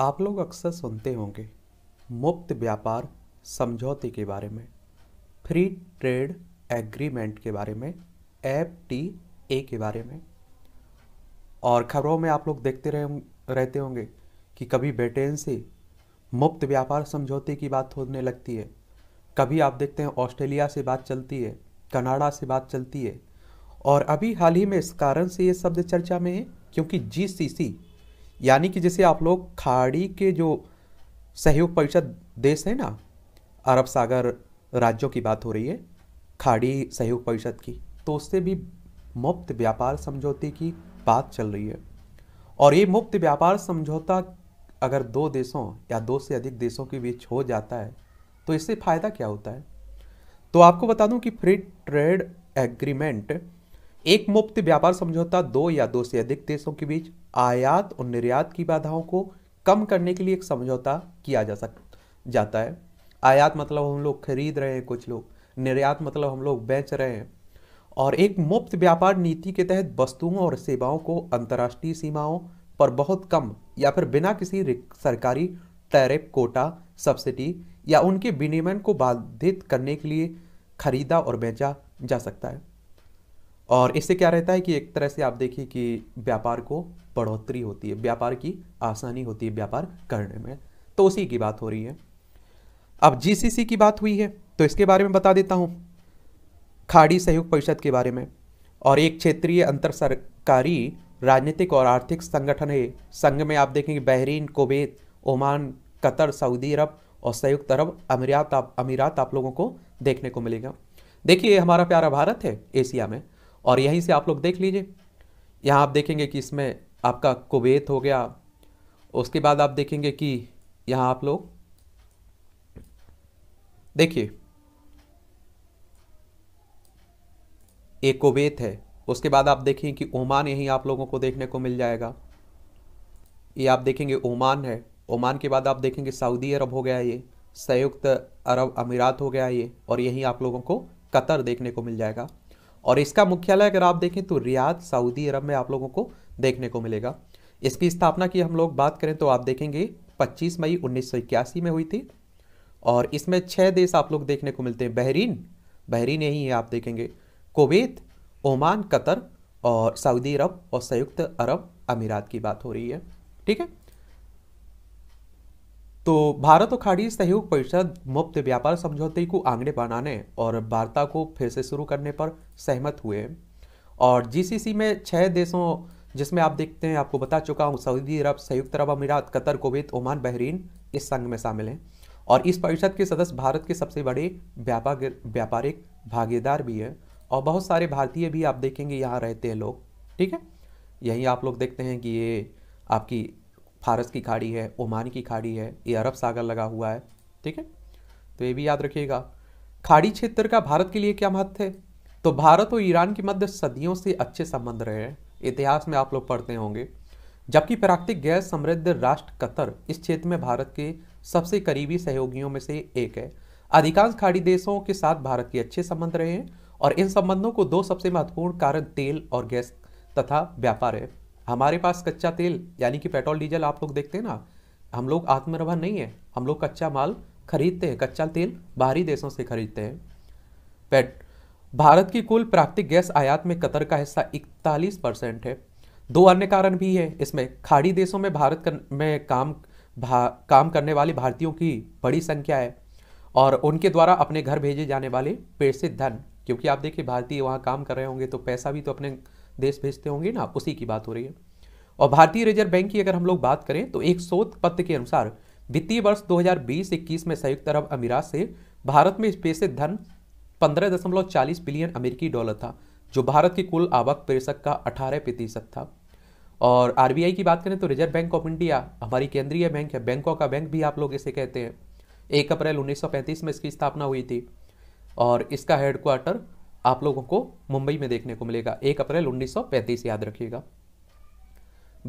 आप लोग अक्सर सुनते होंगे मुफ्त व्यापार समझौते के बारे में फ्री ट्रेड एग्रीमेंट के बारे में एफ टी ए के बारे में और खबरों में आप लोग देखते रह, रहते होंगे कि कभी ब्रिटेन से मुफ्त व्यापार समझौते की बात होने लगती है कभी आप देखते हैं ऑस्ट्रेलिया से बात चलती है कनाडा से बात चलती है और अभी हाल ही में इस कारण से ये शब्द चर्चा में है क्योंकि जी सी सी यानी कि जैसे आप लोग खाड़ी के जो सहयोग परिषद देश है ना अरब सागर राज्यों की बात हो रही है खाड़ी सहयोग परिषद की तो उससे भी मुफ्त व्यापार समझौते की बात चल रही है और ये मुफ्त व्यापार समझौता अगर दो देशों या दो से अधिक देशों के बीच हो जाता है तो इससे फ़ायदा क्या होता है तो आपको बता दूं कि फ्री ट्रेड एग्रीमेंट एक मुफ्त व्यापार समझौता दो या दो से अधिक देशों के बीच आयात और निर्यात की बाधाओं को कम करने के लिए एक समझौता किया जा सक जाता है आयात मतलब हम लोग खरीद रहे हैं कुछ लोग निर्यात मतलब हम लोग बेच रहे हैं और एक मुफ्त व्यापार नीति के तहत वस्तुओं और सेवाओं को अंतर्राष्ट्रीय सीमाओं पर बहुत कम या फिर बिना किसी सरकारी टैरिफ कोटा सब्सिडी या उनके विनिमय को बाधित करने के लिए खरीदा और बेचा जा सकता है और इससे क्या रहता है कि एक तरह से आप देखिए कि व्यापार को बढ़ोतरी होती है व्यापार की आसानी होती है व्यापार करने में तो उसी की बात हो रही है अब जीसीसी की बात हुई है तो इसके बारे में बता देता हूँ खाड़ी सहयोग परिषद के बारे में और एक क्षेत्रीय अंतर सरकारी राजनीतिक और आर्थिक संगठन है संघ में आप देखेंगे Bahrain Kuwait Oman Qatar Saudi Arabia और संयुक्त अरब अमीरात आप अमीरात आप लोगों को देखने को मिलेगा देखिए हमारा प्यारा भारत है एशिया में और यहीं से आप लोग देख लीजिए यहाँ आप देखेंगे कि इसमें आपका कुवैत हो गया उसके बाद आप देखेंगे कि यहाँ आप लोग देखिए एक कुवैत है उसके बाद आप देखें कि ओमान यहीं आप लोगों को देखने को मिल जाएगा ये आप देखेंगे ओमान है ओमान के बाद आप देखेंगे सऊदी अरब हो गया ये संयुक्त अरब अमीरात हो गया ये और यहीं आप लोगों को कतर देखने को मिल जाएगा और इसका मुख्यालय अगर आप देखें तो रियाद सऊदी अरब में आप लोगों को देखने को मिलेगा इसकी स्थापना की हम लोग बात करें तो आप देखेंगे 25 मई उन्नीस में हुई थी और इसमें छह देश आप लोग देखने को मिलते हैं बहरीन बहरीन यही है आप देखेंगे कोवेत ओमान कतर और सऊदी अरब और संयुक्त अरब अमीरात की बात हो रही है ठीक है तो भारत और खाड़ी सहयोग परिषद मुफ्त व्यापार समझौते को आंगड़े बनाने और वार्ता को फिर से शुरू करने पर सहमत हुए और जीसीसी में छः देशों जिसमें आप देखते हैं आपको बता चुका हूँ सऊदी अरब संयुक्त अरब अमीरात कतर कुवैत ओमान बहरीन इस संघ में शामिल हैं और इस परिषद के सदस्य भारत के सबसे बड़े व्यापार व्यापारिक भागीदार भी हैं और बहुत सारे भारतीय भी आप देखेंगे यहाँ रहते हैं लोग ठीक है यही आप लोग देखते हैं कि ये आपकी फारस की खाड़ी है ओमान की खाड़ी है ये अरब सागर लगा हुआ है ठीक है तो ये भी याद रखिएगा खाड़ी क्षेत्र का भारत के लिए क्या महत्व है तो भारत और ईरान के मध्य सदियों से अच्छे संबंध रहे हैं इतिहास में आप लोग पढ़ते होंगे जबकि प्राकृतिक गैस समृद्ध राष्ट्र कतर इस क्षेत्र में भारत के सबसे करीबी सहयोगियों में से एक है अधिकांश खाड़ी देशों के साथ भारत के अच्छे संबंध रहे हैं और इन संबंधों को दो सबसे महत्वपूर्ण कारण तेल और गैस तथा व्यापार है हमारे पास कच्चा तेल यानी कि पेट्रोल डीजल आप लोग देखते हैं ना हम लोग आत्मनिर्भर नहीं है हम लोग कच्चा माल खरीदते हैं कच्चा तेल बाहरी देशों से खरीदते हैं पेट भारत की कुल प्राकृतिक गैस आयात में कतर का हिस्सा इकतालीस परसेंट है दो अन्य कारण भी है इसमें खाड़ी देशों में भारत कर, में काम भा, काम करने वाले भारतीयों की बड़ी संख्या है और उनके द्वारा अपने घर भेजे जाने वाले प्रेषित धन क्योंकि आप देखिए भारतीय वहाँ काम कर रहे होंगे तो पैसा भी तो अपने देश भेजते होंगे ना उसी की बात हो रही है और भारतीय रिजर्व बैंक की अगर हम लोग बात करें तो एक शोध पत्र के अनुसार वित्तीय वर्ष 2020-21 में संयुक्त अरब अमीरात से भारत में स्पेसित धन 15.40 बिलियन अमेरिकी डॉलर था जो भारत की कुल आवक प्रेषक का 18 प्रतिशत था और आरबीआई की बात करें तो रिजर्व बैंक ऑफ इंडिया हमारी केंद्रीय बैंक है बैंकों का बैंक भी आप लोग इसे कहते हैं एक अप्रैल उन्नीस में इसकी स्थापना हुई थी और इसका हेडक्वार्टर आप लोगों को मुंबई में देखने को मिलेगा एक अप्रैल 1935 याद रखिएगा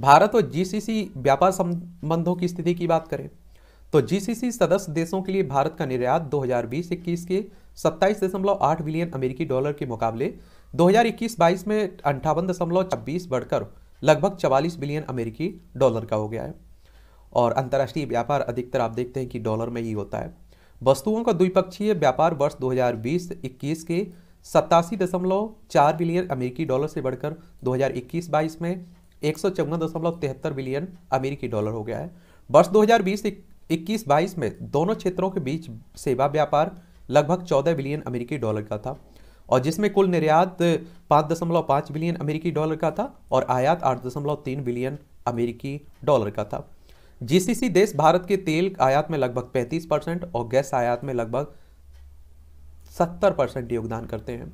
भारत और जीसीसी व्यापार संबंधों की स्थिति की बात करें तो जीसीसी सदस्य देशों के लिए भारत का निर्यात 2020-21 के 27.8 बिलियन अमेरिकी डॉलर के मुकाबले 2021-22 में अंठावन बढ़कर लगभग 44 बिलियन अमेरिकी डॉलर का हो गया है और अंतर्राष्ट्रीय व्यापार अधिकतर आप देखते हैं कि डॉलर में ही होता है वस्तुओं का द्विपक्षीय व्यापार वर्ष 2020-21 के सत्तासी दशमलव चार बिलियन अमेरिकी डॉलर से बढ़कर 2021-22 में एक सौ दशमलव तिहत्तर बिलियन अमेरिकी डॉलर हो गया है वर्ष 2020 इक्कीस बाईस में दोनों क्षेत्रों के बीच सेवा व्यापार लगभग 14 बिलियन अमेरिकी डॉलर का था और जिसमें कुल निर्यात पाँच दशमलव पाँच बिलियन अमेरिकी डॉलर का था और आयात आठ दशमलव तीन बिलियन अमेरिकी डॉलर का था जीसीसी देश भारत के तेल आयात में लगभग पैंतीस परसेंट और गैस आयात में लगभग सत्तर परसेंट योगदान करते हैं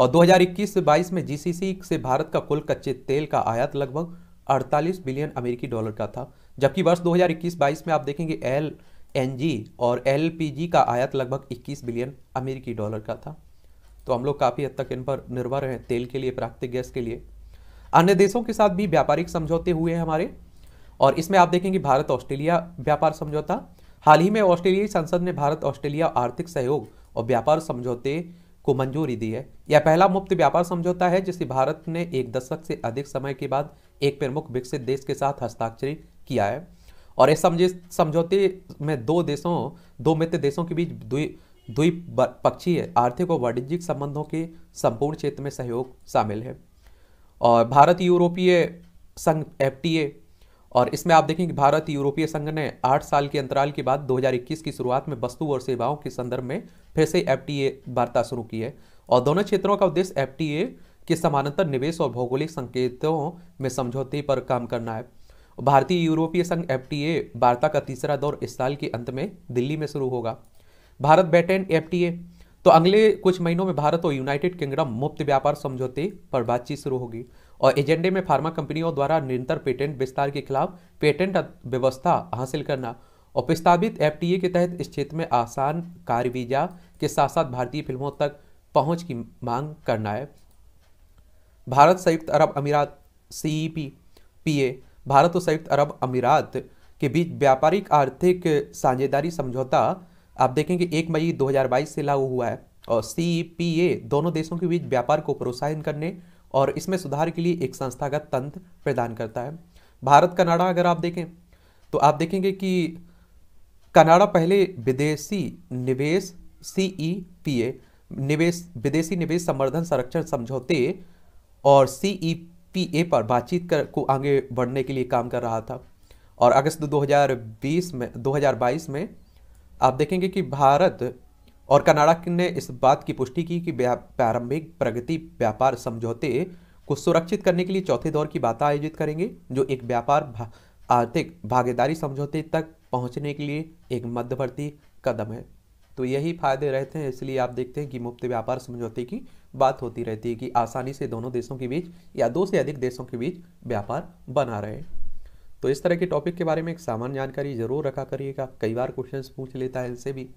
और 2021 से 22 में जीसीसी से भारत का कुल कच्चे तेल का आयात लगभग 48 बिलियन अमेरिकी डॉलर का था जबकि वर्ष 2021-22 में आप देखेंगे एल और एल का आयात लगभग 21 बिलियन अमेरिकी डॉलर का था तो हम लोग काफ़ी हद तक इन पर निर्भर हैं तेल के लिए प्राकृतिक गैस के लिए अन्य देशों के साथ भी व्यापारिक समझौते हुए हैं हमारे और इसमें आप देखेंगे भारत ऑस्ट्रेलिया व्यापार समझौता हाल ही में ऑस्ट्रेलियाई संसद ने भारत ऑस्ट्रेलिया आर्थिक सहयोग और व्यापार समझौते को मंजूरी दी है यह पहला मुफ्त व्यापार समझौता है जिसे भारत ने एक दशक से अधिक समय के बाद एक प्रमुख विकसित देश के साथ हस्ताक्षरित किया है और इस समझौते में दो देशों दो मित्र देशों के बीच द्विपक्षीय आर्थिक और वाणिज्यिक संबंधों के संपूर्ण क्षेत्र में सहयोग शामिल है और भारत यूरोपीय संघ एफ और इसमें आप देखेंगे भारत यूरोपीय संघ ने आठ साल के अंतराल के बाद 2021 की शुरुआत में वस्तु और सेवाओं के संदर्भ में फिर से एफ वार्ता शुरू की है और दोनों क्षेत्रों का उद्देश्य एफ के समानांतर निवेश और भौगोलिक संकेतों में समझौते पर काम करना है भारतीय यूरोपीय संघ एफ वार्ता का तीसरा दौर इस साल के अंत में दिल्ली में शुरू होगा भारत बैटेन एफ तो अगले कुछ महीनों में भारत और यूनाइटेड किंगडम मुफ्त व्यापार समझौते पर बातचीत शुरू होगी और एजेंडे में फार्मा कंपनियों द्वारा निरंतर पेटेंट विस्तार के खिलाफ पेटेंट व्यवस्था हासिल करना और प्रस्तावित एफ के तहत इस क्षेत्र में आसान कार्य वीजा के साथ साथ भारतीय फिल्मों तक पहुंच की मांग करना है भारत संयुक्त अरब अमीरात सीईपी पीए e भारत और संयुक्त अरब अमीरात के बीच व्यापारिक आर्थिक साझेदारी समझौता आप देखेंगे एक मई 2022 से लागू हुआ है और सी e दोनों देशों के बीच व्यापार को प्रोत्साहन करने और इसमें सुधार के लिए एक संस्थागत तंत्र प्रदान करता है भारत कनाडा अगर आप देखें तो आप देखेंगे कि कनाडा पहले विदेशी निवेश सी ई पी ए निवेश विदेशी निवेश संवर्धन संरक्षण समझौते और सी ई पी ए पर बातचीत कर को आगे बढ़ने के लिए काम कर रहा था और अगस्त 2020 में 2022 में आप देखेंगे कि भारत और कर्नाटक ने इस बात की पुष्टि की कि प्रारंभिक प्रगति व्यापार समझौते को सुरक्षित करने के लिए चौथे दौर की बात आयोजित करेंगे जो एक व्यापार भा, आर्थिक भागीदारी समझौते तक पहुंचने के लिए एक मध्यवर्ती कदम है तो यही फायदे रहते हैं इसलिए आप देखते हैं कि मुफ्त व्यापार समझौते की बात होती रहती है कि आसानी से दोनों देशों के बीच या दो से अधिक देशों के बीच व्यापार बना रहे तो इस तरह के टॉपिक के बारे में एक सामान्य जानकारी जरूर रखा करिएगा कई बार क्वेश्चंस पूछ लेता है इनसे भी